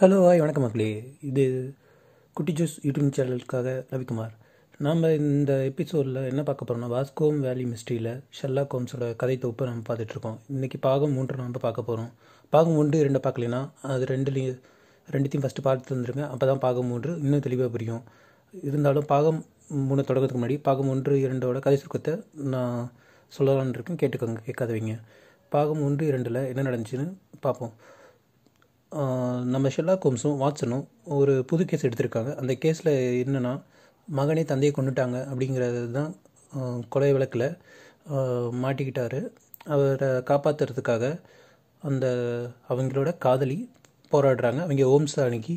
hello hi வணக்கம் மக்களே இது குட்டி ஜூஸ் யூடியூப் சேனலுக்காக ரவிக்குமார் நாம் இந்த எபிசோடில் என்ன பார்க்க போகிறோம்னா வாஸ்கோம் வேலி மிஸ்ட்ரியில் ஷெல்லா கோம்ஸோட கதை தொகுப்பு நம்ம பார்த்துட்ருக்கோம் இன்றைக்கி பாகம் மூன்று நம்ம பார்க்க போகிறோம் பாகம் ஒன்று இரண்டு பார்க்கலைன்னா அது ரெண்டுலேயும் ரெண்டுத்தையும் ஃபஸ்ட்டு பார்த்து தந்துருங்க அப்போ தான் பாகம் மூன்று இன்னும் தெளிவாக புரியும் இருந்தாலும் பாகம் மூணு தொடக்கத்துக்கு முன்னாடி பாகம் ஒன்று இரண்டோட கதை சுருக்கத்தை நான் சொல்லலான்னு இருக்கேன் கேட்டுக்கோங்க கேட்காதவிங்க பாகம் ஒன்று இரண்டில் என்ன நடந்துச்சுன்னு பார்ப்போம் நம்ம ஷெல்லா கோம்ஸும் வாட்சனும் ஒரு புது கேஸ் எடுத்திருக்காங்க அந்த கேஸில் என்னென்னா மகனே தந்தையை கொண்டுட்டாங்க அப்படிங்கிறது தான் கொலை விளக்கில் மாட்டிக்கிட்டார் அவரை காப்பாற்றுறதுக்காக அந்த அவங்களோட காதலி போராடுறாங்க அவங்க ஓம்ஸ் அணுகி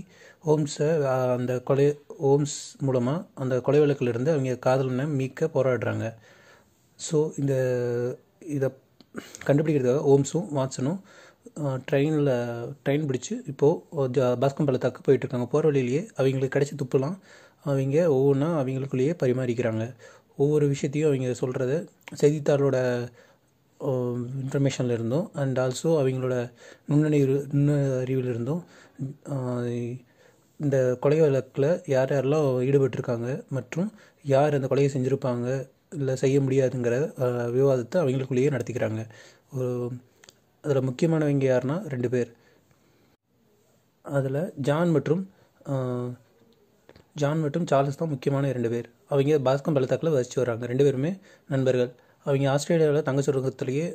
ஓம்ஸை அந்த கொலை ஓம்ஸ் மூலமாக அந்த கொலை விளக்கிலிருந்து அவங்க காதலனை மீட்க போராடுறாங்க ஸோ இந்த இதை கண்டுபிடிக்கிறதுக்காக ஓம்ஸும் வாட்சனும் ட்ரெயினில் ட்ரெயின் பிடிச்சி இப்போது பாஸ்கம்பல தக்கு போயிட்டுருக்காங்க போகிற வழியிலேயே அவங்களுக்கு கிடைச்ச துப்புலாம் அவங்க ஒவ்வொன்றா அவங்களுக்குள்ளேயே பரிமாறிக்கிறாங்க ஒவ்வொரு விஷயத்தையும் அவங்க சொல்கிறது செய்தித்தாளோட இன்ஃபர்மேஷனில் இருந்தோம் அண்ட் ஆல்சோ அவங்களோட நுண்ணறிவு நுண்ணறிவில் இருந்தும் இந்த கொலை வழக்கில் யார் யாரெல்லாம் ஈடுபட்டிருக்காங்க மற்றும் யார் அந்த கொலையை செஞ்சுருப்பாங்க இல்லை செய்ய முடியாதுங்கிற விவாதத்தை அவங்களுக்குள்ளேயே நடத்திக்கிறாங்க ஒரு அதில் முக்கியமானவங்க யாருன்னா ரெண்டு பேர் அதில் ஜான் மற்றும் ஜான் மற்றும் சார்லஸ் தான் முக்கியமான இரண்டு பேர் அவங்க பாஸ்கம் பள்ளத்தாக்கில் வசித்து வராங்க ரெண்டு பேருமே நண்பர்கள் அவங்க ஆஸ்திரேலியாவில் தங்க சுரங்கத்துலேயே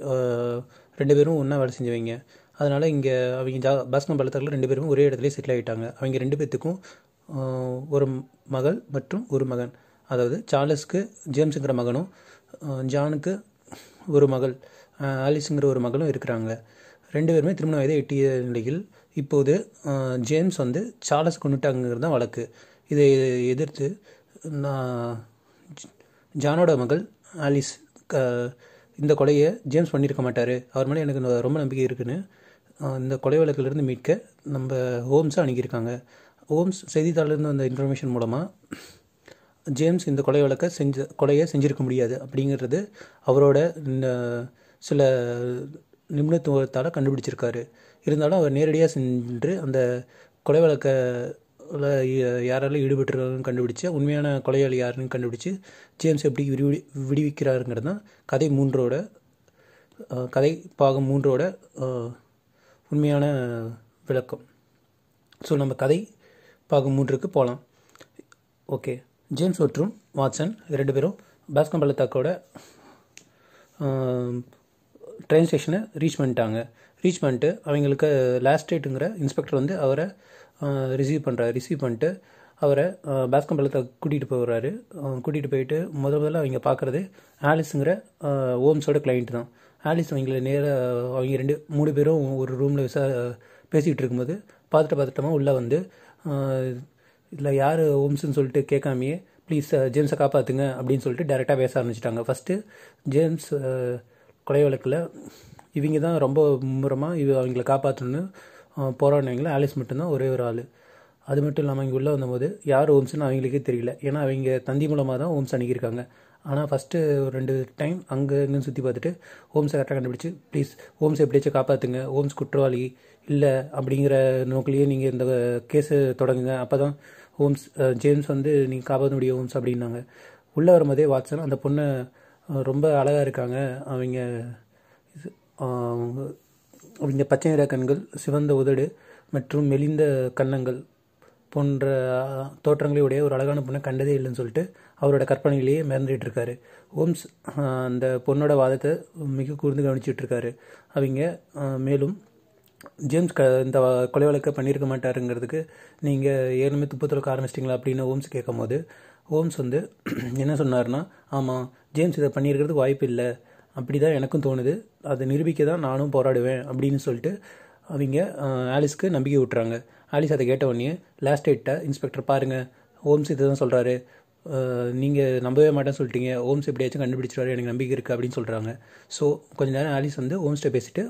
ரெண்டு பேரும் ஒன்றா வேலை செஞ்சவங்க அதனால் இங்கே அவங்க ஜா பாஸ்கம் பள்ளத்தாக்கில் ரெண்டு பேரும் ஒரே இடத்துலேயே செட்டில் ஆகிட்டாங்க அவங்க ரெண்டு பேர்த்துக்கும் ஒரு மகள் மற்றும் ஒரு மகன் அதாவது சார்லஸ்க்கு ஜேம்ஸுங்கிற மகனும் ஜானுக்கு ஒரு மகள் ஆலிஸுங்கிற ஒரு மகளும் இருக்கிறாங்க ரெண்டு பேருமே திருமண வயதை எட்டிய நிலையில் இப்போது ஜேம்ஸ் வந்து சார்லஸ் கொண்டுட்டாங்கிறது தான் வழக்கு இதை எதிர்த்து நான் ஜானோட மகள் ஆலிஸ் க இந்த கொலையை ஜேம்ஸ் பண்ணியிருக்க மாட்டார் அவர் மேலே எனக்கு ரொம்ப நம்பிக்கை இருக்குன்னு இந்த கொலை வழக்கிலிருந்து மீட்க நம்ம ஹோம்ஸை அணுகியிருக்காங்க ஹோம்ஸ் செய்தித்தாளிலிருந்து வந்த இன்ஃபர்மேஷன் மூலமாக ஜேம்ஸ் இந்த கொலை வழக்கை செஞ்ச கொலையை செஞ்சுருக்க முடியாது அப்படிங்கிறது அவரோட இந்த சில நிபுணத்துவத்தால் கண்டுபிடிச்சிருக்காரு இருந்தாலும் அவர் நேரடியாக சென்று அந்த கொலை வழக்க யாராலும் ஈடுபட்டுருக்காங்கன்னு கண்டுபிடிச்சு உண்மையான கொலையாளி யாருன்னு கண்டுபிடிச்சு ஜேம்ஸ் எப்படி விடுவி விடுவிக்கிறாருங்கிறது தான் கதை மூன்றோட கதை பாகம் மூன்றோட உண்மையான விளக்கம் ஸோ நம்ம கதை பாகம் மூன்றுக்கு போகலாம் ஓகே ஜேம்ஸ் மற்றும் வாட்சன் ரெண்டு பேரும் பாஸ்கம்பள்ளத்தாக்கோட ட்ரெயின் ஸ்டேஷனை ரீச் பண்ணிட்டாங்க ரீச் பண்ணிட்டு அவங்களுக்கு லாஸ்ட் டேட்டுங்கிற இன்ஸ்பெக்டர் வந்து அவரை ரிசீவ் பண்ணுறாரு ரிசீவ் பண்ணிட்டு அவரை பாஸ்கம் uh, பள்ளத்தை கூட்டிகிட்டு போகிறாரு uh, கூட்டிகிட்டு போயிட்டு முதல் முதல்ல அவங்க பார்க்குறது ஆலிஸுங்கிற uh, ஓம்ஸோட கிளைண்ட் தான் ஆலிஸ் அவங்கள நேராக அவங்க ரெண்டு மூணு பேரும் ஒரு ரூமில் விசா பேசிகிட்டு இருக்கும்போது பார்த்துட்டு பார்த்துட்டோமா உள்ளே வந்து இதில் யார் ஓம்ஸ்ன்னு சொல்லிட்டு கேட்காமையே ப்ளீஸ் ஜேம்ஸை காப்பாற்றுங்க அப்படின்னு சொல்லிட்டு டேரெக்டாக பேச ஆரம்பிச்சிட்டாங்க ஃபஸ்ட்டு ஜேம்ஸ் கொலை வழக்கில் இவங்க தான் ரொம்ப மும்முரமாக இவ அவங்கள காப்பாற்றணுன்னு போராடினவங்கள ஆலிஸ் மட்டும்தான் ஒரே ஒரு ஆள் அது மட்டும் இல்லாமல் இங்கே உள்ளே வந்தபோது யார் ஓம்ஸ்னு அவங்களுக்கே தெரியல ஏன்னா அவங்க தந்தி மூலமாக தான் ஓம்ஸ் அணுகியிருக்காங்க ஆனால் ஃபஸ்ட்டு ரெண்டு டைம் அங்கே இங்கேன்னு சுற்றி பார்த்துட்டு ஹோம்ஸை கரெக்டாக கண்டுபிடிச்சி ப்ளீஸ் ஹோம்ஸ் எப்படியாச்சும் காப்பாற்றுங்க ஹோம்ஸ் குற்றவாளி இல்லை அப்படிங்கிற நோக்கிலேயே நீங்கள் இந்த கேஸு தொடங்குங்க அப்போ தான் ஹோம்ஸ் ஜேம்ஸ் வந்து நீங்கள் காப்பாற்ற முடியும் ஹோம்ஸ் அப்படின்னாங்க உள்ளே வரும்போதே வாட்சன் அந்த பொண்ணை ரொம்ப அழகாக இருக்காங்க அவங்க அவங்க பச்சை நிற கண்கள் சிவந்த உதடு மற்றும் மெலிந்த கன்னங்கள் போன்ற தோற்றங்களை உடைய ஒரு அழகான பொண்ணை கண்டதே இல்லைன்னு சொல்லிட்டு அவரோட கற்பனையிலேயே மறந்துகிட்டு இருக்காரு ஓம்ஸ் அந்த பொண்ணோட வாதத்தை மிக கூர்ந்து கவனிச்சுட்டு இருக்காரு அவங்க மேலும் ஜேம்ஸ் க இந்த கொலை வழக்கை பண்ணியிருக்க மாட்டாருங்கிறதுக்கு நீங்கள் ஏற்கனவே துப்பத்தொழுக்க ஆரம்பிச்சிட்டிங்களா அப்படின்னு ஓம்ஸ் கேட்கும் போது ஓம்ஸ் வந்து என்ன சொன்னார்னா ஆமாம் ஜேம்ஸ் இதை பண்ணியிருக்கிறதுக்கு வாய்ப்பு இல்லை அப்படி தான் எனக்கும் தோணுது அதை நிரூபிக்க தான் நானும் போராடுவேன் அப்படின்னு சொல்லிட்டு அவங்க ஆலிஸ்க்கு நம்பிக்கை விட்டுறாங்க ஆலிஸ் அதை கேட்ட உடனே லாஸ்ட் டேட்டை இன்ஸ்பெக்டர் பாருங்கள் ஹோம்ஸ் இதை தான் சொல்கிறாரு நீங்கள் நம்பவே மாட்டேன்னு சொல்லிட்டீங்க ஹோம்ஸ் எப்படியாச்சும் கண்டுபிடிச்சிருவாரு எனக்கு நம்பிக்கை இருக்குது அப்படின்னு சொல்கிறாங்க ஸோ கொஞ்ச நேரம் ஆலிஸ் வந்து ஹோம்ஸ்கிட்ட பேசிட்டு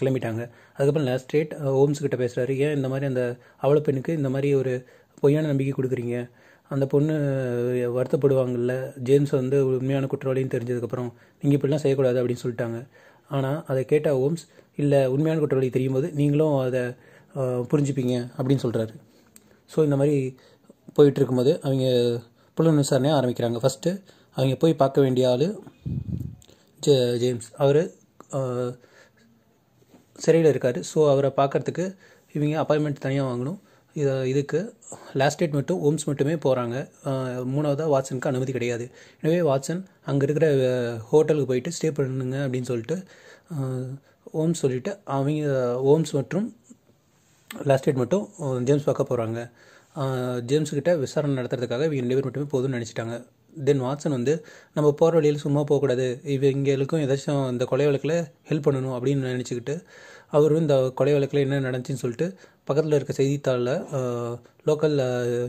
கிளம்பிட்டாங்க அதுக்கப்புறம் லாஸ்ட் டேட் ஹோம்ஸ்கிட்ட பேசுகிறாரு ஏன் இந்த மாதிரி அந்த அவள பெண்ணுக்கு இந்த மாதிரி ஒரு பொய்யான நம்பிக்கை கொடுக்குறீங்க அந்த பொண்ணு வருத்தப்படுவாங்கள்ல ஜேம்ஸ் வந்து உண்மையான குற்றவாளின்னு தெரிஞ்சதுக்கப்புறம் நீங்கள் இப்படிலாம் செய்யக்கூடாது அப்படின்னு சொல்லிட்டாங்க ஆனால் அதை கேட்டால் ஓம்ஸ் இல்லை உண்மையான குற்றவாளி தெரியும் போது நீங்களும் அதை புரிஞ்சுப்பீங்க அப்படின்னு சொல்கிறாரு ஸோ இந்த மாதிரி போயிட்டு இருக்கும்போது அவங்க புலன் விசாரணையை ஆரம்பிக்கிறாங்க ஃபஸ்ட்டு அவங்க போய் பார்க்க வேண்டிய ஆள் ஜே ஜேம்ஸ் அவர் சிறையில் இருக்கார் ஸோ அவரை பார்க்குறதுக்கு இவங்க அப்பாயின்மெண்ட் தனியாக வாங்கணும் இது இதுக்கு லாஸ்ட் டேட் மட்டும் ஓம்ஸ் மட்டுமே போகிறாங்க மூணாவதாக வாட்சனுக்கு அனுமதி கிடையாது எனவே வாட்சன் அங்கே இருக்கிற ஹோட்டலுக்கு போயிட்டு ஸ்டே பண்ணுங்க அப்படின்னு சொல்லிட்டு ஓம்ஸ் சொல்லிவிட்டு அவங்க ஓம்ஸ் மற்றும் லாஸ்ட் டேட் மட்டும் ஜேம்ஸ் பார்க்க போகிறாங்க ஜேம்ஸுக்கிட்ட விசாரணை நடத்துறதுக்காக இவங்க ரெண்டு பேர் மட்டுமே போதும்னு நினச்சிட்டாங்க தென் வாட்சன் வந்து நம்ம போகிற வழியில் சும்மா போகக்கூடாது இவங்களுக்கும் ஏதாச்சும் இந்த கொலை வழக்கில் ஹெல்ப் பண்ணணும் அப்படின்னு நினச்சிக்கிட்டு அவர் இந்த கொலை வழக்கில் என்ன நடந்துச்சுன்னு சொல்லிட்டு பக்கத்தில் இருக்க செய்தித்தாளில் லோக்கல்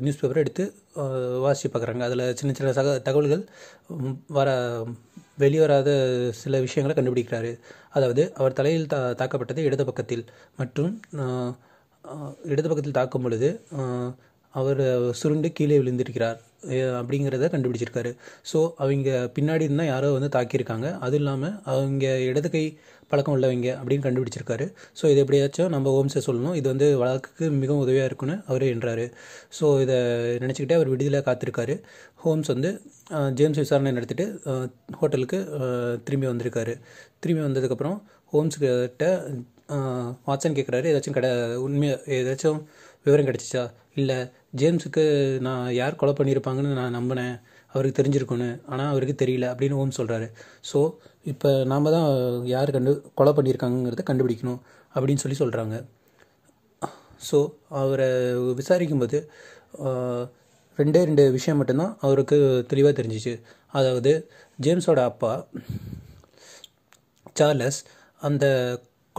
நியூஸ் பேப்பரை எடுத்து வாசி பார்க்குறாங்க அதில் சின்ன சின்ன சக தகவல்கள் வர வெளிவராத சில விஷயங்களை கண்டுபிடிக்கிறாரு அதாவது அவர் தலையில் தா தாக்கப்பட்டது இடது பக்கத்தில் மற்றும் இடது பக்கத்தில் தாக்கும் பொழுது அவர் சுருண்டு கீழே விழுந்திருக்கிறார் அப்படிங்கிறத கண்டுபிடிச்சிருக்காரு ஸோ அவங்க பின்னாடி இருந்தால் யாரோ வந்து தாக்கியிருக்காங்க அதுவும் இல்லாமல் அவங்க இடது கை பழக்கம் உள்ளவங்க அப்படின்னு கண்டுபிடிச்சிருக்காரு ஸோ இது எப்படியாச்சும் நம்ம ஹோம்ஸை சொல்லணும் இது வந்து வழக்குக்கு மிகவும் உதவியாக இருக்குன்னு அவர் என்றார் ஸோ இதை நினச்சிக்கிட்டே அவர் விடுதலை காத்திருக்காரு ஹோம்ஸ் வந்து ஜேம்ஸ் விசாரணை நடத்திட்டு ஹோட்டலுக்கு திரும்பி வந்திருக்காரு திரும்பி வந்ததுக்கப்புறம் ஹோம்ஸ்கிட்ட வாட்சன் கேட்குறாரு ஏதாச்சும் கடை உண்மையாக ஏதாச்சும் விவரம் கிடச்சிச்சா இல்லை ஜேம்ஸுக்கு நான் யார் கொலை பண்ணியிருப்பாங்கன்னு நான் நம்பினேன் அவருக்கு தெரிஞ்சிருக்கோன்னு ஆனால் அவருக்கு தெரியல அப்படின்னு ஓம் சொல்கிறாரு ஸோ இப்போ நாம் தான் யார் கண்டு கொலை பண்ணியிருக்காங்கிறத கண்டுபிடிக்கணும் அப்படின்னு சொல்லி சொல்கிறாங்க ஸோ அவரை விசாரிக்கும்போது ரெண்டே ரெண்டு விஷயம் மட்டும்தான் அவருக்கு தெளிவாக தெரிஞ்சிச்சு அதாவது ஜேம்ஸோட அப்பா சார்லஸ் அந்த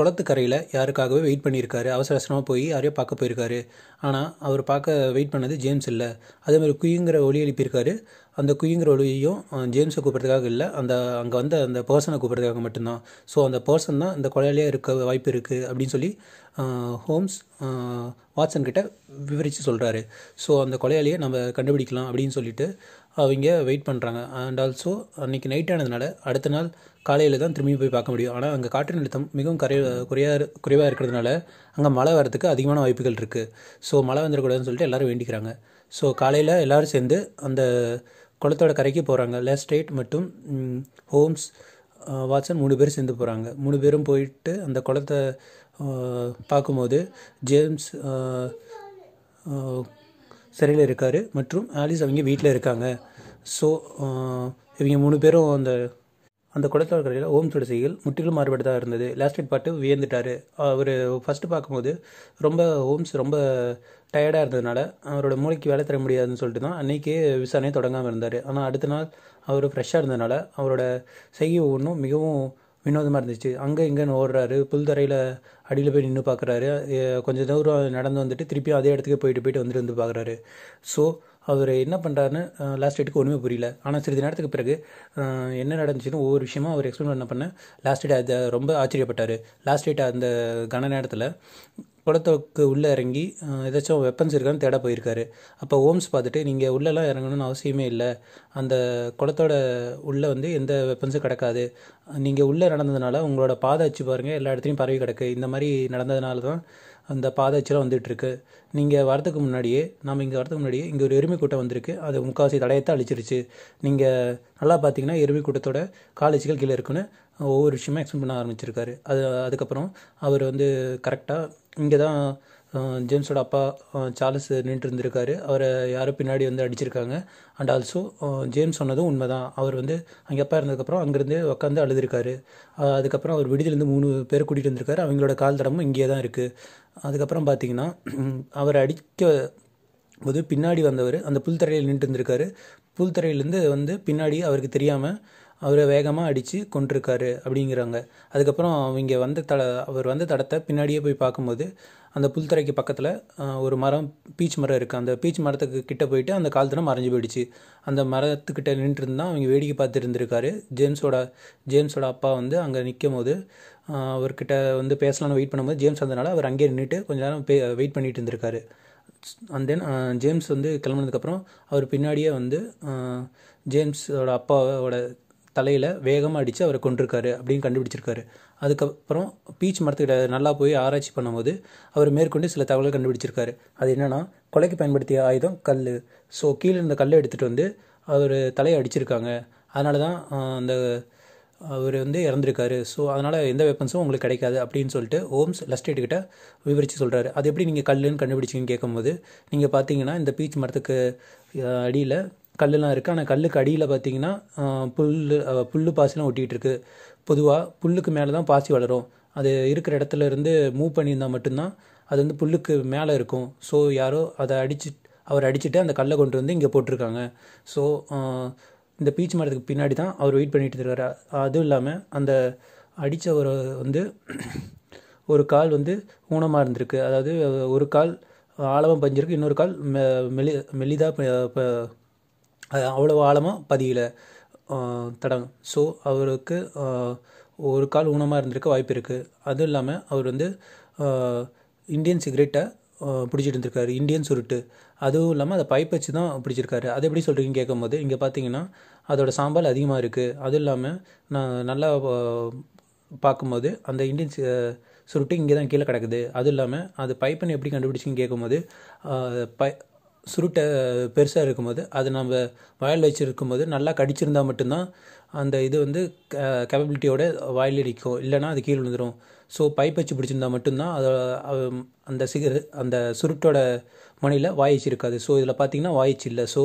குளத்துக்கரையில் யாருக்காகவே வெயிட் பண்ணியிருக்காரு அவசர அவசரமாக போய் யாரையோ பார்க்க போயிருக்காரு ஆனால் அவர் பார்க்க வெயிட் பண்ணது ஜேம்ஸ் இல்லை அதே மாதிரி குயிங்கிற ஒலி எழுப்பியிருக்காரு அந்த குயிங்கிற ஒலியையும் ஜேம்ஸை கூப்பிட்றதுக்காக இல்லை அந்த அங்கே வந்த அந்த பர்சனை கூப்பிட்றதுக்காக மட்டும்தான் ஸோ அந்த பர்சன் தான் இந்த கொலையிலே இருக்க வாய்ப்பு இருக்குது அப்படின்னு சொல்லி ஹோம்ஸ் வாட்சன் கிட்ட விவரித்து சொல்கிறாரு ஸோ அந்த கொலையாளியை நம்ம கண்டுபிடிக்கலாம் அப்படின்னு சொல்லிட்டு அவங்க வெயிட் பண்ணுறாங்க அண்ட் ஆல்சோ அன்றைக்கி நைட் ஆனதுனால அடுத்த நாள் காலையில் தான் திரும்பி போய் பார்க்க முடியும் ஆனால் அங்கே காற்று நிறுத்தம் மிகவும் கரை குறையாக குறைவாக இருக்கிறதுனால அங்கே மழை வரதுக்கு அதிகமான வாய்ப்புகள் இருக்குது ஸோ மழை வந்துடக்கூடாதுன்னு சொல்லிட்டு எல்லோரும் வேண்டிக்கிறாங்க ஸோ காலையில் எல்லோரும் சேர்ந்து அந்த குளத்தோட கரைக்கு போகிறாங்க லேஸ்டேட் மற்றும் ஹோம்ஸ் வாட்சன் மூணு பேர் சேர்ந்து போகிறாங்க மூணு பேரும் போயிட்டு அந்த குளத்தை பார்க்கும்போது ஜேம்ஸ் சிறையில் இருக்கார் மற்றும் ஆலிஸ் அவங்க வீட்டில் இருக்காங்க ஸோ இவங்க மூணு பேரும் அந்த அந்த குடத்தோட கடையில் ஓம் சுட செய்கள் முற்றிலும் தான் இருந்தது லாஸ்ட் பாட்டு வியந்துட்டார் அவர் ஃபஸ்ட்டு பார்க்கும்போது ரொம்ப ஓம்ஸ் ரொம்ப டயர்டாக இருந்ததுனால அவரோட மூளைக்கு வேலை தர முடியாதுன்னு சொல்லிட்டு தான் அன்றைக்கே விசாரணையை தொடங்காமல் இருந்தார் ஆனால் அடுத்த நாள் அவர் ஃப்ரெஷ்ஷாக இருந்ததுனால அவரோட செய்கை ஒவ்வொன்றும் மிகவும் வினோதமாக இருந்துச்சு அங்கே இங்கேன்னு ஓடுறாரு புல்தரையில் அடியில் போய் நின்று பார்க்குறாரு கொஞ்சம் தூரம் நடந்து வந்துட்டு திருப்பியும் அதே இடத்துக்கு போயிட்டு போயிட்டு வந்துட்டு வந்து பார்க்குறாரு ஸோ அவர் என்ன பண்ணுறாருன்னு லாஸ்ட் டேட்டுக்கு ஒன்றுமே புரியல ஆனால் சிறிது நேரத்துக்கு பிறகு என்ன நடந்துச்சுன்னு ஒவ்வொரு விஷயமும் அவர் எக்ஸ்பிளைன் பண்ண பண்ண லாஸ்ட் டேட் அதை ரொம்ப ஆச்சரியப்பட்டார் லாஸ்ட் டேட் அந்த கன நேரத்தில் குளத்துக்கு உள்ளே இறங்கி ஏதாச்சும் வெப்பன்ஸ் இருக்கான்னு தேட போயிருக்காரு அப்போ ஓம்ஸ் பார்த்துட்டு நீங்கள் உள்ளெல்லாம் இறங்கணும்னு அவசியமே இல்லை அந்த குளத்தோட உள்ளே வந்து எந்த வெப்பன்ஸும் கிடக்காது நீங்கள் உள்ளே நடந்ததுனால உங்களோட பாதை அச்சு பாருங்கள் எல்லா இடத்துலையும் பரவி கிடக்கு இந்த மாதிரி நடந்ததுனால தான் அந்த பாதை அச்சுலாம் வந்துட்டுருக்கு நீங்கள் வரதுக்கு முன்னாடியே நாம் இங்கே வரதுக்கு முன்னாடியே இங்கே ஒரு எருமை கூட்டம் வந்திருக்கு அது முக்காவாசி தடையத்தை அழிச்சிருச்சு நீங்கள் நல்லா பார்த்தீங்கன்னா எருமை கூட்டத்தோட காலேஜ்கள் கீழே இருக்குன்னு ஒவ்வொரு விஷயமும் எக்ஸ்பிளைன் பண்ண ஆரம்பிச்சிருக்காரு அது அதுக்கப்புறம் அவர் வந்து கரெக்டாக இங்கே தான் ஜேம்ஸோட அப்பா சார்லஸ் நின்று இருந்திருக்காரு அவரை யாரும் பின்னாடி வந்து அடிச்சிருக்காங்க அண்ட் ஆல்சோ ஜேம்ஸ் சொன்னதும் உண்மை தான் அவர் வந்து அங்கே அப்பா இருந்ததுக்கப்புறம் அங்கேருந்து உட்காந்து அழுதுருக்காரு அதுக்கப்புறம் அவர் விடுதியிலேருந்து மூணு பேர் கூட்டிகிட்டு வந்திருக்காரு அவங்களோட கால் தடமும் இங்கே தான் இருக்குது அதுக்கப்புறம் பார்த்தீங்கன்னா அவர் அடிக்க போது பின்னாடி வந்தவர் அந்த புல்தரையில் நின்று இருந்திருக்காரு புல்தரையிலேருந்து வந்து பின்னாடி அவருக்கு தெரியாமல் அவரை வேகமாக அடித்து கொண்டிருக்காரு அப்படிங்கிறாங்க அதுக்கப்புறம் அவங்க வந்த தட அவர் வந்த தடத்தை பின்னாடியே போய் பார்க்கும்போது அந்த புல்தரைக்கு பக்கத்தில் ஒரு மரம் பீச் மரம் இருக்குது அந்த பீச் மரத்துக்கு கிட்டே போயிட்டு அந்த கால்தனம் மறைஞ்சு போயிடுச்சு அந்த மரத்துக்கிட்ட நின்று இருந்தால் அவங்க வேடிக்கை பார்த்துட்டு இருந்திருக்காரு ஜேம்ஸோட ஜேம்ஸோட அப்பா வந்து அங்கே நிற்கும் போது அவர்கிட்ட வந்து பேசலாம்னு வெயிட் பண்ணும்போது ஜேம்ஸ் வந்தனால அவர் அங்கேயே நின்றுட்டு கொஞ்ச நேரம் பே வெயிட் பண்ணிகிட்டு இருந்திருக்காரு அண்ட் தென் ஜேம்ஸ் வந்து கிளம்புனதுக்கப்புறம் அவர் பின்னாடியே வந்து ஜேம்ஸோட அப்பாவோட தலையில் வேகமாக அடித்து அவரை கொண்டிருக்காரு அப்படின்னு கண்டுபிடிச்சிருக்காரு அதுக்கப்புறம் பீச் மரத்துக்கிட்ட நல்லா போய் ஆராய்ச்சி பண்ணும்போது அவர் மேற்கொண்டு சில தகவல்கள் கண்டுபிடிச்சிருக்காரு அது என்னென்னா கொலைக்கு பயன்படுத்திய ஆயுதம் கல் ஸோ கீழே இருந்த கல்லை எடுத்துகிட்டு வந்து அவர் தலையை அடிச்சிருக்காங்க அதனால தான் அந்த அவர் வந்து இறந்துருக்காரு ஸோ அதனால் எந்த வெப்பன்ஸும் உங்களுக்கு கிடைக்காது அப்படின்னு சொல்லிட்டு ஓம்ஸ் லஸ்டேட்டுக்கிட்ட விவரித்து சொல்கிறாரு அது எப்படி நீங்கள் கல்லுன்னு கண்டுபிடிச்சிங்கன்னு கேட்கும்போது நீங்கள் பார்த்தீங்கன்னா இந்த பீச் மரத்துக்கு அடியில் கல்லுலாம் இருக்குது ஆனால் கல்லுக்கு அடியில் பார்த்திங்கன்னா புல் புல் பாசிலாம் ஒட்டிகிட்டு இருக்குது பொதுவாக புல்லுக்கு மேலே தான் பாசி வளரும் அது இருக்கிற இடத்துல இருந்து மூவ் பண்ணியிருந்தால் மட்டும்தான் அது வந்து புல்லுக்கு மேலே இருக்கும் ஸோ யாரோ அதை அடிச்சு அவர் அடிச்சுட்டு அந்த கல்லை கொண்டு வந்து இங்கே போட்டிருக்காங்க ஸோ இந்த பீச் மரத்துக்கு பின்னாடி தான் அவர் வெயிட் பண்ணிகிட்டு இருக்காரு அதுவும் இல்லாமல் அந்த அடித்தவரை வந்து ஒரு கால் வந்து ஊனமாக இருந்திருக்கு அதாவது ஒரு கால் ஆழமாக பஞ்சிருக்கு இன்னொரு கால் மெ மெலி மெலிதாக அவ்வளோ ஆழமாக பதியில தடங்கும் ஸோ அவருக்கு ஒரு கால் ஊனமாக இருந்திருக்க வாய்ப்பு இருக்குது அதுவும் இல்லாமல் அவர் வந்து இந்தியன் சிகரெட்டை பிடிச்சிட்டு இருந்திருக்காரு இந்தியன் சுருட்டு அதுவும் இல்லாமல் அதை பைப் வச்சு தான் பிடிச்சிருக்காரு அதை எப்படி சொல்கிறீங்க கேட்கும்போது இங்கே பார்த்தீங்கன்னா அதோடய சாம்பல் அதிகமாக இருக்குது அதுவும் இல்லாமல் நான் நல்லா பார்க்கும்போது அந்த இந்தியன் சுருட்டு இங்கே தான் கீழே கிடக்குது அதுவும் இல்லாமல் அது பைப்புன்னு எப்படி கண்டுபிடிச்சிங்கன்னு கேட்கும்போது பை சுருட்டை பெருசாக இருக்கும்போது அது நம்ம வாயில் வச்சுருக்கும் போது நல்லா கடிச்சிருந்தால் மட்டும்தான் அந்த இது வந்து கேப்பபிலிட்டியோட வாயில் அடிக்கும் இல்லைனா அது கீழே விழுந்துடும் ஸோ பைப் வச்சு பிடிச்சிருந்தா மட்டும்தான் அதை அந்த சிகர் அந்த சுருட்டோட மணியில் வாயிச்சு இருக்காது ஸோ இதில் பார்த்தீங்கன்னா வாயிச்சு இல்லை ஸோ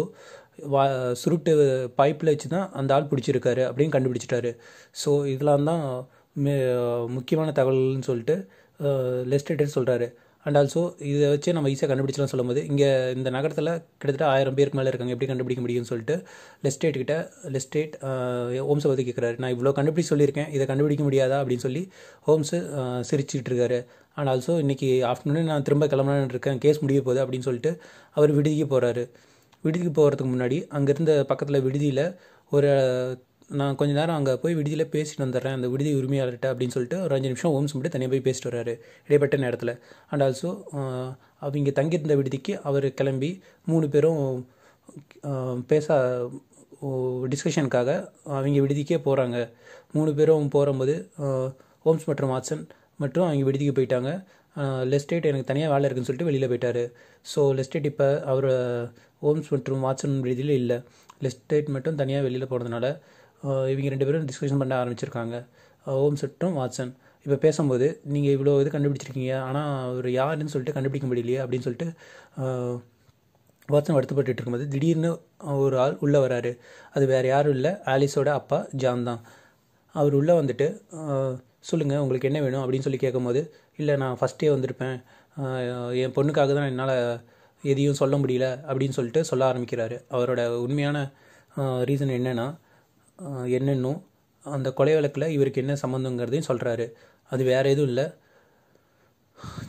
வா சுருட்டு பைப்பில் வச்சு தான் அந்த ஆள் பிடிச்சிருக்காரு அப்படின்னு கண்டுபிடிச்சிட்டாரு ஸோ இதெல்லாம் தான் முக்கியமான தகவல்னு சொல்லிட்டு லெஸ்டேட்டர் சொல்கிறாரு அண்ட் ஆல்சோ இதை வச்சு நம்ம ஈஸியாக கண்டுபிடிச்சலாம் சொல்லும்போது இங்கே இந்த நகரத்தில் கிட்டத்தட்ட ஆயிரம் பேருக்கு மேலே இருக்காங்க எப்படி கண்டுபிடிக்க முடியும்னு சொல்லிட்டு லெஸ்டேட் கிட்ட லெஸ்டேட் ஹோம்ஸை பற்றி கேட்குறாரு நான் இவ்வளோ கண்டுபிடிச்சு சொல்லியிருக்கேன் இதை கண்டுபிடிக்க முடியாதா அப்படின்னு சொல்லி ஹோம்ஸு சிரிச்சுட்டு இருக்காரு அண்ட் ஆல்சோ இன்றைக்கி ஆஃப்டர்நூன் நான் திரும்ப கிளம்பலான்னு இருக்கேன் கேஸ் முடிய போகுது அப்படின்னு சொல்லிட்டு அவர் விடுதிக்கு போகிறாரு விடுதிக்கு போகிறதுக்கு முன்னாடி அங்கேருந்த பக்கத்தில் விடுதியில் ஒரு நான் கொஞ்சம் நேரம் அங்கே போய் விடுதியில் பேசிட்டு வந்துடுறேன் அந்த விடுதி உரிமையாளர்கிட்ட அப்படின்னு சொல்லிட்டு ஒரு அஞ்சு நிமிஷம் ஓம்ஸ் மட்டும் தனியாக போய் பேசிட்டு வர்றாரு இடைப்பட்ட நேரத்தில் அண்ட் ஆல்சோ அவங்க தங்கியிருந்த விடுதிக்கு அவர் கிளம்பி மூணு பேரும் பேச டிஸ்கஷனுக்காக அவங்க விடுதிக்கே போகிறாங்க மூணு பேரும் போகும்போது ஓம்ஸ் மற்றும் வாட்சன் மற்றும் அவங்க விடுதிக்கு போயிட்டாங்க லெஸ்டேட் எனக்கு தனியாக வேலை இருக்குன்னு சொல்லிட்டு வெளியில் போயிட்டார் ஸோ லெஸ்டேட் இப்போ அவர் ஓம்ஸ் மற்றும் வாட்சன் விடுதியில் இல்லை லெஸ்டேட் மட்டும் தனியாக வெளியில் போனதுனால இவங்க ரெண்டு பேரும் டிஸ்கஷன் பண்ண ஆரம்பிச்சிருக்காங்க ஓம் சட்டும் வாட்சன் இப்போ பேசும்போது நீங்கள் இவ்வளோ இது கண்டுபிடிச்சிருக்கீங்க ஆனால் அவர் யாருன்னு சொல்லிட்டு கண்டுபிடிக்க முடியலையே அப்படின்னு சொல்லிட்டு வாட்சன் வருத்தப்பட்டு இருக்கும்போது திடீர்னு ஒரு ஆள் உள்ளே வராரு அது வேறு யாரும் இல்லை ஆலிஸோட அப்பா ஜான் தான் அவர் உள்ளே வந்துட்டு சொல்லுங்கள் உங்களுக்கு என்ன வேணும் அப்படின்னு சொல்லி கேட்கும்போது இல்லை நான் ஃபஸ்ட்டே வந்திருப்பேன் என் பொண்ணுக்காக தான் என்னால் எதையும் சொல்ல முடியல அப்படின்னு சொல்லிட்டு சொல்ல ஆரம்பிக்கிறாரு அவரோட உண்மையான ரீசன் என்னென்னா என்னென்னும் அந்த கொலை வழக்கில் இவருக்கு என்ன சம்மந்தங்கிறதையும் சொல்கிறாரு அது வேறு எதுவும் இல்லை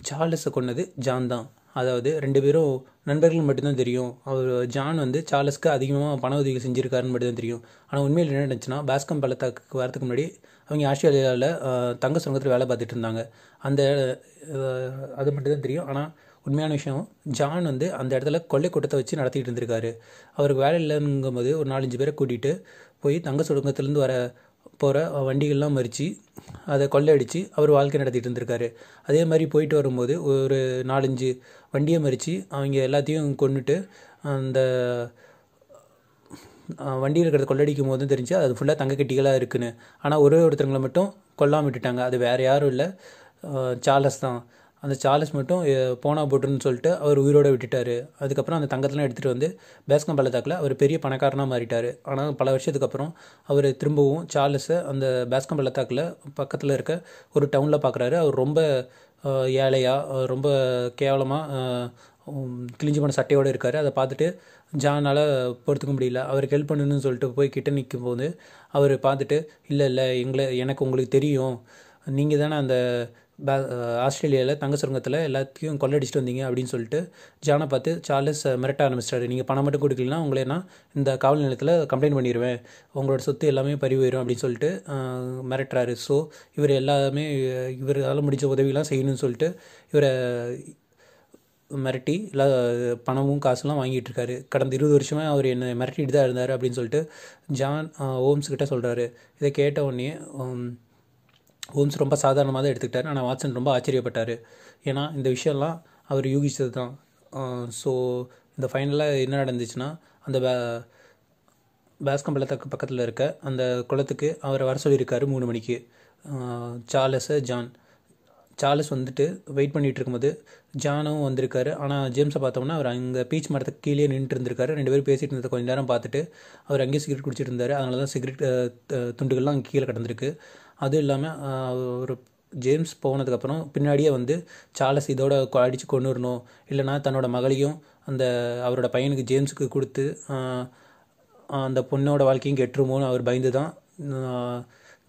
சார்லஸை கொண்டது ஜான் தான் அதாவது ரெண்டு பேரும் நண்பர்கள் மட்டும்தான் தெரியும் அவர் ஜான் வந்து சார்லஸ்க்கு அதிகமாக பண உதவி செஞ்சுருக்காருன்னு மட்டும்தான் தெரியும் ஆனால் உண்மையில் என்ன நினச்சுன்னா பாஸ்கம் பள்ளத்தாக்கு வரதுக்கு முன்னாடி அவங்க ஆஸ்திரேலியாவில் தங்க சுரங்கத்தில் வேலை பார்த்துட்டு இருந்தாங்க அந்த அது மட்டும்தான் தெரியும் ஆனால் உண்மையான விஷயம் ஜான் வந்து அந்த இடத்துல கொள்ளை கூட்டத்தை வச்சு நடத்திட்டு இருந்திருக்காரு அவருக்கு வேலை இல்லைங்கும் போது ஒரு நாலஞ்சு பேரை கூட்டிகிட்டு போய் தங்க சுடுங்கத்துலேருந்து வர போகிற வண்டிகள்லாம் மறித்து அதை கொள்ளையடித்து அவர் வாழ்க்கை நடத்திட்டு இருந்திருக்காரு அதே மாதிரி போயிட்டு வரும்போது ஒரு நாலஞ்சு வண்டியை மறித்து அவங்க எல்லாத்தையும் கொண்டுட்டு அந்த வண்டியில் இருக்கிறத கொள்ளடிக்கும் போதும் தெரிஞ்சு அது ஃபுல்லாக தங்க கட்டிகளாக இருக்குன்னு ஆனால் ஒரே ஒருத்தருங்களை மட்டும் கொல்லாம விட்டுட்டாங்க அது வேறு யாரும் இல்லை சார்லஸ் தான் அந்த சார்லஸ் மட்டும் போனா போட்டுன்னு சொல்லிட்டு அவர் உயிரோடு விட்டுட்டார் அதுக்கப்புறம் அந்த தங்கத்தெலாம் எடுத்துகிட்டு வந்து பேஸ்கம் பள்ளத்தாக்கில் அவர் பெரிய பணக்காரனாக மாறிட்டார் ஆனால் பல வருஷத்துக்கு அப்புறம் அவர் திரும்பவும் சார்லஸை அந்த பேஸ்கம் பள்ளத்தாக்கில் பக்கத்தில் இருக்க ஒரு டவுனில் பார்க்குறாரு அவர் ரொம்ப ஏழையாக ரொம்ப கேவலமாக கிழிஞ்சு போன சட்டையோடு இருக்கார் அதை பார்த்துட்டு ஜானால் பொறுத்துக்க முடியல அவருக்கு ஹெல்ப் பண்ணணும்னு சொல்லிட்டு போய் கிட்ட நிற்கும் போது அவர் பார்த்துட்டு இல்லை இல்லை எங்களை எனக்கு உங்களுக்கு தெரியும் நீங்கள் தானே அந்த ஆஸ்திரேலியாவில் தங்க சுரங்கத்தில் எல்லாத்தையும் கொள்ளடிச்சிட்டு வந்தீங்க அப்படின்னு சொல்லிட்டு ஜானை பார்த்து சார்லஸ் மிரட்ட ஆரம்பிச்சிட்டாரு நீங்கள் பணம் மட்டும் கொடுக்கலன்னா உங்களே நான் இந்த காவல் நிலையத்தில் கம்ப்ளைண்ட் பண்ணிடுவேன் உங்களோட சொத்து எல்லாமே போயிடும் அப்படின்னு சொல்லிட்டு மிரட்டுறாரு ஸோ இவர் எல்லாமே இவரால் முடிஞ்ச உதவிலாம் செய்யணும்னு சொல்லிட்டு இவரை மிரட்டி எல்லா பணமும் காசுலாம் வாங்கிட்டு இருக்காரு கடந்த இருபது வருஷமாக அவர் என்னை மிரட்டிட்டு தான் இருந்தார் அப்படின்னு சொல்லிட்டு ஜான் ஓம்ஸ் கிட்டே சொல்கிறாரு இதை கேட்ட உடனே ஹோம்ஸ் ரொம்ப சாதாரணமாக தான் எடுத்துக்கிட்டார் ஆனால் வாட்சன் ரொம்ப ஆச்சரியப்பட்டார் ஏன்னா இந்த விஷயம்லாம் அவர் யூகிச்சது தான் ஸோ இந்த ஃபைனலாக என்ன நடந்துச்சுன்னா அந்த பே பேஸ்கம் பள்ளத்துக்கு பக்கத்தில் இருக்க அந்த குளத்துக்கு அவரை வர சொல்லியிருக்காரு மூணு மணிக்கு சார்லஸ் ஜான் சார்லஸ் வந்துட்டு வெயிட் பண்ணிகிட்டு இருக்கும்போது ஜானும் வந்திருக்காரு ஆனால் ஜேம்ஸை பார்த்தோம்னா அவர் அங்கே பீச் மரத்துக்கு கீழே நின்றுட்டு இருந்திருக்காரு ரெண்டு பேரும் பேசிகிட்டு இருந்தது கொஞ்சம் நேரம் பார்த்துட்டு அவர் அங்கேயே சிகரெட் குடிச்சிட்டு இருந்தார் அதனால தான் சிகரெட் துண்டுகள்லாம் கீழே கிடந்திருக்கு அதுவும் இல்லாமல் ஒரு ஜேம்ஸ் போனதுக்கப்புறம் பின்னாடியே வந்து சார்லஸ் இதோட அடித்து கொண்டு வரணும் இல்லைனா தன்னோட மகளையும் அந்த அவரோட பையனுக்கு ஜேம்ஸுக்கு கொடுத்து அந்த பொண்ணோட வாழ்க்கையும் கெட்டுருமோன்னு அவர் பயந்து தான்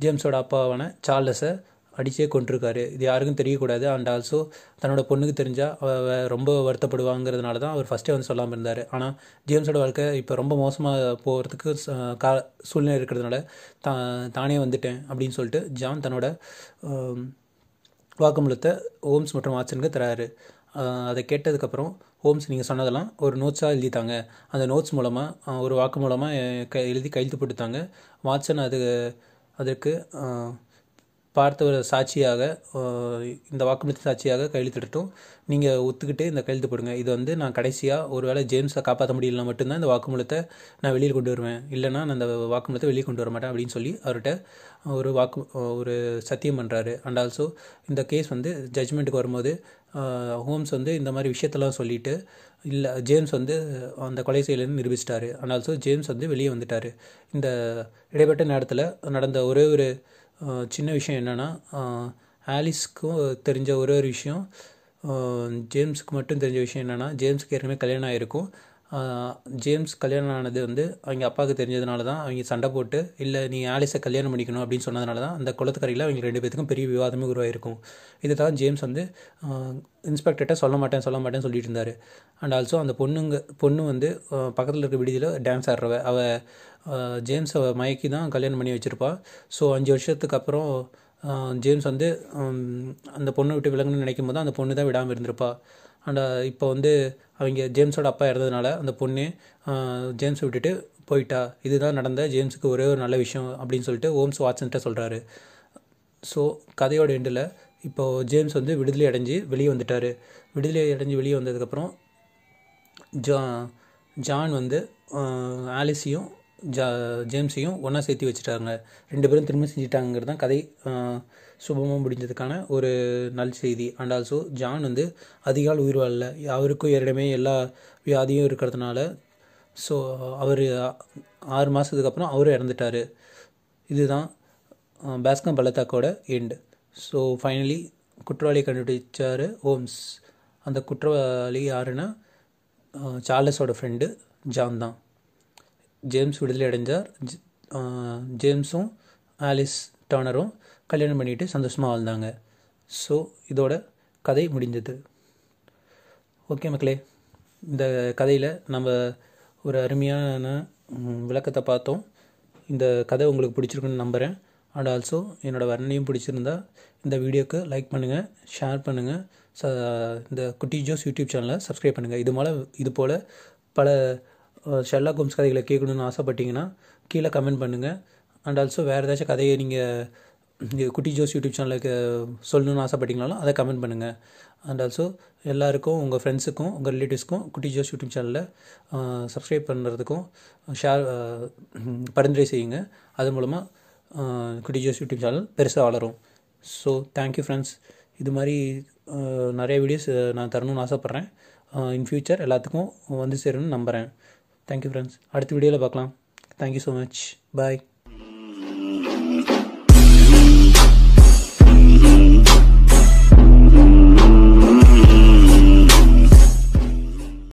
ஜேம்ஸோட அப்பாவான சார்லஸை அடித்தே கொண்டிருக்காரு இது யாருக்கும் தெரியக்கூடாது அண்ட் ஆல்சோ தன்னோட பொண்ணுக்கு தெரிஞ்சால் ரொம்ப வருத்தப்படுவாங்கிறதுனால தான் அவர் ஃபஸ்ட்டே வந்து சொல்லாமல் இருந்தார் ஆனால் ஜேம்ஸோட வாழ்க்கை இப்போ ரொம்ப மோசமாக போகிறதுக்கு கா சூழ்நிலை இருக்கிறதுனால தா தானே வந்துட்டேன் அப்படின்னு சொல்லிட்டு ஜான் தன்னோட வாக்குமூலத்தை ஓம்ஸ் மற்றும் வாட்சனுக்கு தராரு அதை கேட்டதுக்கப்புறம் ஹோம்ஸ் நீங்கள் சொன்னதெல்லாம் ஒரு நோட்ஸாக எழுதித்தாங்க அந்த நோட்ஸ் மூலமாக ஒரு வாக்கு மூலமாக எழுதி கையெழுத்து போட்டுத்தாங்க வாட்சன் அது அதற்கு பார்த்த ஒரு சாட்சியாக இந்த வாக்குமூலத்தை சாட்சியாக கையெழுத்திடட்டும் நீங்கள் ஒத்துக்கிட்டு இந்த கையெழுத்து போடுங்க இது வந்து நான் கடைசியாக ஒரு வேளை ஜேம்ஸை காப்பாற்ற முடியலனா மட்டும்தான் இந்த வாக்குமூலத்தை நான் வெளியில் கொண்டு வருவேன் இல்லைனா நான் அந்த வாக்குமூலத்தை வெளியே கொண்டு வர மாட்டேன் அப்படின்னு சொல்லி அவர்கிட்ட ஒரு வாக்கு ஒரு சத்தியம் பண்ணுறாரு அண்ட் ஆல்சோ இந்த கேஸ் வந்து ஜட்ஜ்மெண்ட்டுக்கு வரும்போது ஹோம்ஸ் வந்து இந்த மாதிரி விஷயத்தெல்லாம் சொல்லிவிட்டு இல்லை ஜேம்ஸ் வந்து அந்த கொலை செயலன்னு நிரூபிச்சிட்டாரு அண்ட் ஆல்சோ ஜேம்ஸ் வந்து வெளியே வந்துட்டார் இந்த இடைப்பட்ட நேரத்தில் நடந்த ஒரே ஒரு சின்ன விஷயம் என்னென்னா ஆலிஸ்க்கு தெரிஞ்ச ஒரே ஒரு விஷயம் ஜேம்ஸுக்கு மட்டும் தெரிஞ்ச விஷயம் என்னென்னா ஜேம்ஸுக்கு ஏற்கனவே கல்யாணம் ஆகிருக்கும் ஜேம்ஸ் கல்யாணம் ஆனது வந்து அவங்க அப்பாவுக்கு தெரிஞ்சதுனால தான் அவங்க சண்டை போட்டு இல்லை நீ ஆலிஸை கல்யாணம் பண்ணிக்கணும் அப்படின்னு சொன்னதுனால தான் அந்த குளத்துக்கரையில் அவங்க ரெண்டு பேத்துக்கும் பெரிய விவாதமே உருவாயிருக்கும் இது தான் ஜேம்ஸ் வந்து இன்ஸ்பெக்டர்கிட்ட சொல்ல மாட்டேன் சொல்ல மாட்டேன்னு சொல்லிட்டு இருந்தார் அண்ட் ஆல்சோ அந்த பொண்ணுங்க பொண்ணு வந்து பக்கத்தில் இருக்க விடுதியில் டான்ஸ் ஆடுறவ அவள் ஜேம்ஸை மயக்கி தான் கல்யாணம் பண்ணி வச்சுருப்பா ஸோ அஞ்சு வருஷத்துக்கு அப்புறம் ஜேம்ஸ் வந்து அந்த பொண்ணை விட்டு விலங்குன்னு நினைக்கும் போது அந்த பொண்ணு தான் விடாமல் இருந்திருப்பா அண்ட் இப்போ வந்து அவங்க ஜேம்ஸோட அப்பா இறந்ததுனால அந்த பொண்ணு ஜேம்ஸை விட்டுட்டு போயிட்டா இதுதான் நடந்த ஜேம்ஸுக்கு ஒரே ஒரு நல்ல விஷயம் அப்படின்னு சொல்லிட்டு ஓம்ஸ் வாட்சன்ட்ட சொல்கிறாரு ஸோ கதையோட எண்டில் இப்போது ஜேம்ஸ் வந்து விடுதலை அடைஞ்சு வெளியே வந்துட்டார் விடுதலை அடைஞ்சு வெளியே வந்ததுக்கப்புறம் ஜா ஜான் வந்து ஆலிஸையும் ஜா ஜேம்ஸையும் ஒன்றா சேர்த்து வச்சுட்டாங்க ரெண்டு பேரும் திரும்ப செஞ்சிட்டாங்கிறது தான் கதை சுபமாக முடிஞ்சதுக்கான ஒரு நல் செய்தி அண்ட் ஆல்சோ ஜான் வந்து அதிகால் உயிர் வாழல அவருக்கும் ஏற்கனவே எல்லா வியாதியும் இருக்கிறதுனால ஸோ அவர் ஆறு மாதத்துக்கு அப்புறம் அவரும் இறந்துட்டார் இதுதான் பேஸ்கம் பள்ளத்தாக்கோட எண்டு ஸோ ஃபைனலி குற்றவாளி கண்டுபிடிச்சார் ஹோம்ஸ் அந்த குற்றவாளி யாருன்னா சார்லஸோட ஃப்ரெண்டு ஜான் தான் ஜேம்ஸ் விடுதலை அடைஞ்சார் ஜேம்ஸும் ஆலிஸ் டானரும் கல்யாணம் பண்ணிட்டு சந்தோஷமாக வாழ்ந்தாங்க ஸோ இதோட கதை முடிஞ்சது ஓகே மக்களே இந்த கதையில் நம்ம ஒரு அருமையான விளக்கத்தை பார்த்தோம் இந்த கதை உங்களுக்கு பிடிச்சிருக்குன்னு நம்புகிறேன் அண்ட் ஆல்சோ என்னோடய வர்ணனையும் பிடிச்சிருந்தா இந்த வீடியோக்கு லைக் பண்ணுங்கள் ஷேர் பண்ணுங்கள் ச இந்த குட்டி ஜோஸ் யூடியூப் சேனலை சப்ஸ்கிரைப் பண்ணுங்கள் இது மேலே இது போல் பல ஷெல்லா கோம்ஸ் கதைகளை கேட்கணுன்னு ஆசைப்பட்டீங்கன்னா கீழே கமெண்ட் பண்ணுங்கள் அண்ட் ஆல்சோ வேறு ஏதாச்சும் கதையை நீங்கள் குட்டி ஜோஸ் யூடியூப் சேனலுக்கு சொல்லணும்னு ஆசைப்பட்டீங்கனாலும் அதை கமெண்ட் பண்ணுங்கள் அண்ட் ஆல்சோ எல்லாருக்கும் உங்கள் ஃப்ரெண்ட்ஸுக்கும் உங்கள் ரிலேட்டிவ்ஸ்க்கும் குட்டி ஜோஸ் யூடியூப் சேனலில் சப்ஸ்கிரைப் பண்ணுறதுக்கும் ஷேர் பரிந்துரை செய்யுங்க அது மூலமாக குட்டி ஜோஸ் யூடியூப் சேனல் பெருசாக வளரும் ஸோ தேங்க்யூ ஃப்ரெண்ட்ஸ் இது மாதிரி நிறைய வீடியோஸ் நான் தரணும்னு ஆசைப்பட்றேன் இன் ஃப்யூச்சர் எல்லாத்துக்கும் வந்து சேரணும்னு நம்புகிறேன் தேங்க்யூ ஃப்ரெண்ட்ஸ் அடுத்த வீடியோவில் பார்க்கலாம் தேங்க்யூ ஸோ மச் பாய்